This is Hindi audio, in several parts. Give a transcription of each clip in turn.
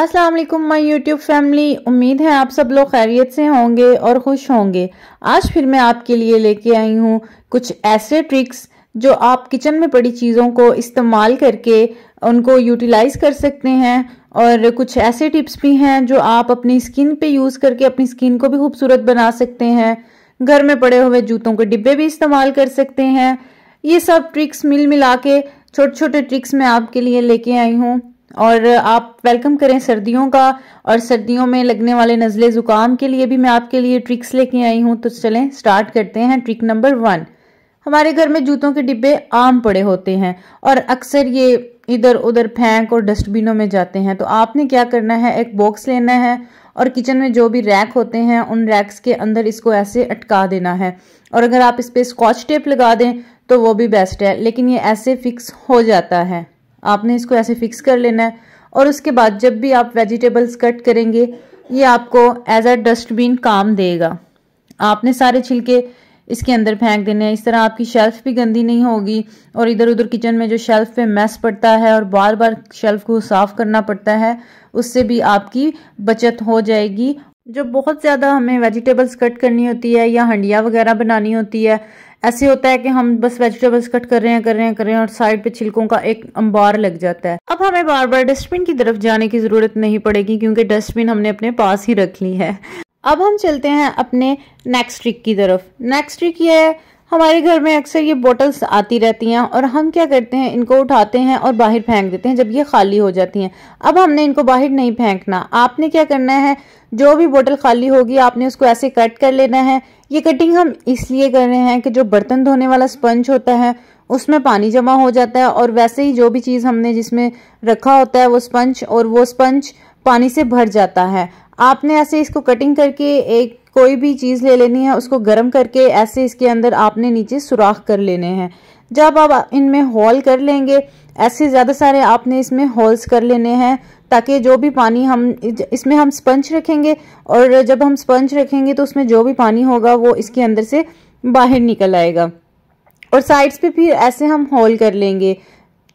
अस्सलाम वालेकुम माय यूट्यूब फैमिली उम्मीद है आप सब लोग खैरियत से होंगे और खुश होंगे आज फिर मैं आपके लिए लेके आई हूँ कुछ ऐसे ट्रिक्स जो आप किचन में पड़ी चीज़ों को इस्तेमाल करके उनको यूटिलाइज कर सकते हैं और कुछ ऐसे टिप्स भी हैं जो आप अपनी स्किन पे यूज़ करके अपनी स्किन को भी खूबसूरत बना सकते हैं घर में पड़े हुए जूतों के डिब्बे भी इस्तेमाल कर सकते हैं ये सब ट्रिक्स मिल मिला के छोटे छोटे ट्रिक्स मैं आपके लिए लेके आई हूँ और आप वेलकम करें सर्दियों का और सर्दियों में लगने वाले नज़ले ज़ुकाम के लिए भी मैं आपके लिए ट्रिक्स लेके आई हूँ तो चलें स्टार्ट करते हैं ट्रिक नंबर वन हमारे घर में जूतों के डिब्बे आम पड़े होते हैं और अक्सर ये इधर उधर फेंक और डस्टबिनों में जाते हैं तो आपने क्या करना है एक बॉक्स लेना है और किचन में जो भी रैक होते हैं उन रैक्स के अंदर इसको ऐसे अटका देना है और अगर आप इस पर स्कॉच टेप लगा दें तो वो भी बेस्ट है लेकिन ये ऐसे फिक्स हो जाता है आपने इसको ऐसे फिक्स कर लेना है और उसके बाद जब भी आप वेजिटेबल्स कट करेंगे ये आपको एज अ डस्टबिन काम देगा आपने सारे छिलके इसके अंदर फेंक देने हैं इस तरह आपकी शेल्फ़ भी गंदी नहीं होगी और इधर उधर किचन में जो शेल्फ़ पे मैस पड़ता है और बार बार शेल्फ़ को साफ़ करना पड़ता है उससे भी आपकी बचत हो जाएगी जो बहुत ज़्यादा हमें वेजिटेबल्स कट करनी होती है या हंडिया वगैरह बनानी होती है ऐसे होता है कि हम बस वेजिटेबल्स कट कर रहे हैं कर रहे हैं कर रहे हैं और साइड पे छिलकों का एक अंबार लग जाता है अब हमें बार बार डस्टबिन की तरफ जाने की जरूरत नहीं पड़ेगी क्योंकि डस्टबिन हमने अपने पास ही रख ली है अब हम चलते हैं अपने नेक्स्ट ट्रिक की तरफ नेक्स्ट ट्रिक ये है हमारे घर में अक्सर ये बॉटल्स आती रहती हैं और हम क्या करते हैं इनको उठाते हैं और बाहर फेंक देते हैं जब ये खाली हो जाती हैं अब हमने इनको बाहर नहीं फेंकना आपने क्या करना है जो भी बोतल खाली होगी आपने उसको ऐसे कट कर लेना है ये कटिंग हम इसलिए कर रहे हैं कि जो बर्तन धोने वाला स्पंज होता है उसमें पानी जमा हो जाता है और वैसे ही जो भी चीज़ हमने जिसमें रखा होता है वो स्पंज और वो स्पंज पानी से भर जाता है आपने ऐसे इसको कटिंग करके एक कोई भी चीज़ ले लेनी है उसको गर्म करके ऐसे इसके अंदर आपने नीचे सुराख कर लेने हैं जब आप इनमें हॉल कर लेंगे ऐसे ज़्यादा सारे आपने इसमें हॉल्स कर लेने हैं ताकि जो भी पानी हम इसमें हम स्पंज रखेंगे और जब हम स्पंज रखेंगे तो उसमें जो भी पानी होगा वो इसके अंदर से बाहर निकल आएगा और साइड्स पे फिर ऐसे हम हॉल कर लेंगे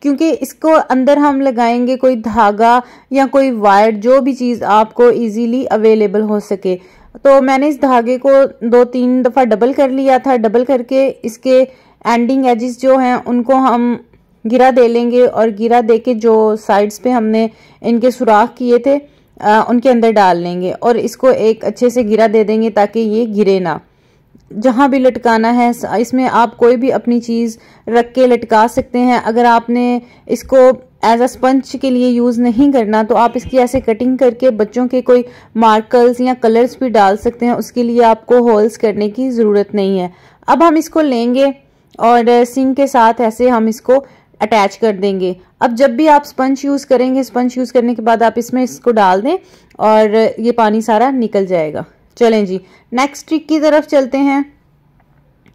क्योंकि इसको अंदर हम लगाएंगे कोई धागा या कोई वायर जो भी चीज़ आपको इजीली अवेलेबल हो सके तो मैंने इस धागे को दो तीन दफ़ा डबल कर लिया था डबल करके इसके एंडिंग एजेस जो हैं उनको हम गिरा दे लेंगे और गिरा दे के जो साइड्स पे हमने इनके सुराख किए थे आ, उनके अंदर डाल लेंगे और इसको एक अच्छे से गिरा दे देंगे ताकि ये गिरे ना जहाँ भी लटकाना है इसमें आप कोई भी अपनी चीज़ रख के लटका सकते हैं अगर आपने इसको एज अ स्पंज के लिए यूज़ नहीं करना तो आप इसकी ऐसे कटिंग करके बच्चों के कोई मार्कर्स या कलर्स भी डाल सकते हैं उसके लिए आपको होल्स करने की ज़रूरत नहीं है अब हम इसको लेंगे और सिंग के साथ ऐसे हम इसको अटैच कर देंगे अब जब भी आप स्पंज यूज़ करेंगे स्पंज यूज़ करने के बाद आप इसमें इसको डाल दें और ये पानी सारा निकल जाएगा चलें जी नेक्स्ट ट्रिक की तरफ चलते हैं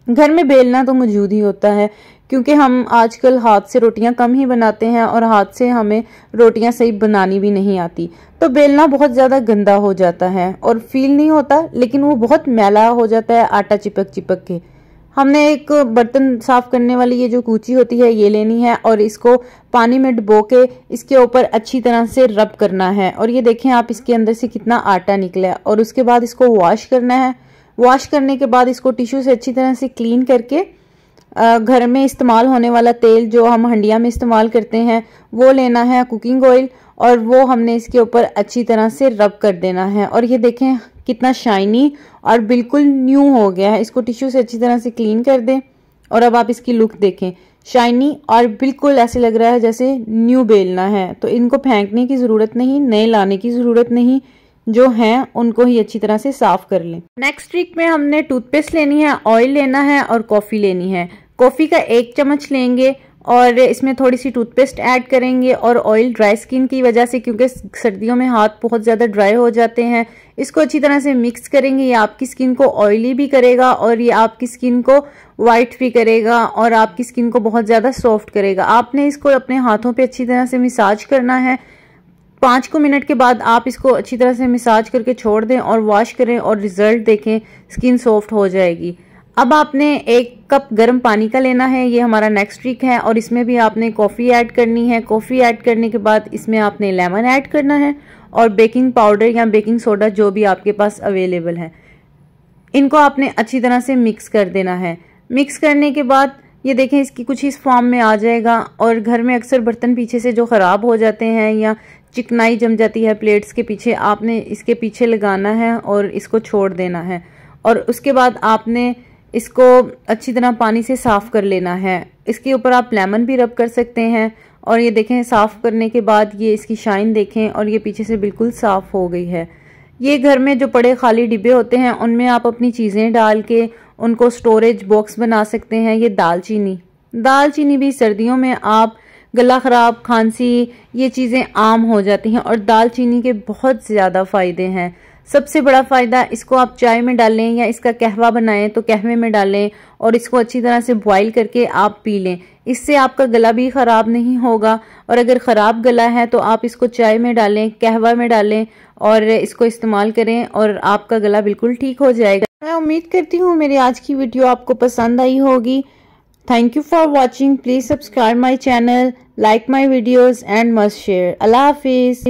घर में बेलना तो मौजूद ही होता है क्योंकि हम आजकल हाथ से रोटियां कम ही बनाते हैं और हाथ से हमें रोटियां सही बनानी भी नहीं आती तो बेलना बहुत ज़्यादा गंदा हो जाता है और फील नहीं होता लेकिन वो बहुत मैला हो जाता है आटा चिपक चिपक के हमने एक बर्तन साफ करने वाली ये जो कूची होती है ये लेनी है और इसको पानी में डुबो के इसके ऊपर अच्छी तरह से रब करना है और ये देखें आप इसके अंदर से कितना आटा निकला और उसके बाद इसको वॉश करना है वॉश करने के बाद इसको टिश्यू से अच्छी तरह से क्लीन करके घर में इस्तेमाल होने वाला तेल जो हम हंडिया में इस्तेमाल करते हैं वो लेना है कुकिंग ऑयल और वो हमने इसके ऊपर अच्छी तरह से रब कर देना है और ये देखें कितना शाइनी और बिल्कुल न्यू हो गया है इसको टिश्यू से अच्छी तरह से क्लीन कर दें और अब आप इसकी लुक देखें शाइनी और बिल्कुल ऐसे लग रहा है जैसे न्यू बेलना है तो इनको फेंकने की ज़रूरत नहीं नए लाने की ज़रूरत नहीं जो हैं उनको ही अच्छी तरह से साफ़ कर लें नेक्स्ट ट्रिक में हमने टूथपेस्ट लेनी है ऑयल लेना है और कॉफ़ी लेनी है कॉफ़ी का एक चम्मच लेंगे और इसमें थोड़ी सी टूथपेस्ट ऐड करेंगे और ऑयल ड्राई स्किन की वजह से क्योंकि सर्दियों में हाथ बहुत ज़्यादा ड्राई हो जाते हैं इसको अच्छी तरह से मिक्स करेंगे ये आपकी स्किन को ऑयली भी करेगा और ये आपकी स्किन को वाइट भी करेगा और आपकी स्किन को बहुत ज़्यादा सॉफ्ट करेगा आपने इसको अपने हाथों पर अच्छी तरह से मिसाज करना है पाँच को मिनट के बाद आप इसको अच्छी तरह से मिसाज करके छोड़ दें और वॉश करें और रिजल्ट देखें स्किन सॉफ्ट हो जाएगी अब आपने एक कप गर्म पानी का लेना है ये हमारा नेक्स्ट ट्रिक है और इसमें भी आपने कॉफ़ी ऐड करनी है कॉफ़ी ऐड करने के बाद इसमें आपने लेमन ऐड करना है और बेकिंग पाउडर या बेकिंग सोडा जो भी आपके पास अवेलेबल है इनको आपने अच्छी तरह से मिक्स कर देना है मिक्स करने के बाद ये देखें इसकी कुछ इस फॉर्म में आ जाएगा और घर में अक्सर बर्तन पीछे से जो ख़राब हो जाते हैं या चिकनाई जम जाती है प्लेट्स के पीछे आपने इसके पीछे लगाना है और इसको छोड़ देना है और उसके बाद आपने इसको अच्छी तरह पानी से साफ़ कर लेना है इसके ऊपर आप लेमन भी रब कर सकते हैं और ये देखें साफ़ करने के बाद ये इसकी शाइन देखें और ये पीछे से बिल्कुल साफ़ हो गई है ये घर में जो पड़े खाली डिब्बे होते हैं उनमें आप अपनी चीज़ें डाल के उनको स्टोरेज बॉक्स बना सकते हैं ये दालचीनी दालचीनी भी सर्दियों में आप गला ख़राब खांसी ये चीज़ें आम हो जाती हैं और दालचीनी के बहुत ज़्यादा फ़ायदे हैं सबसे बड़ा फ़ायदा इसको आप चाय में डालें या इसका कहवा बनाएं तो कहवे में डालें और इसको अच्छी तरह से बॉईल करके आप पी लें इससे आपका गला भी ख़राब नहीं होगा और अगर ख़राब गला है तो आप इसको चाय में डालें कहवा में डालें और इसको इस्तेमाल करें और आपका गला बिल्कुल ठीक हो जाएगा मैं उम्मीद करती हूँ मेरी आज की वीडियो आपको पसंद आई होगी thank you for watching please subscribe my channel like my videos and must share अल्लाह हाफिज़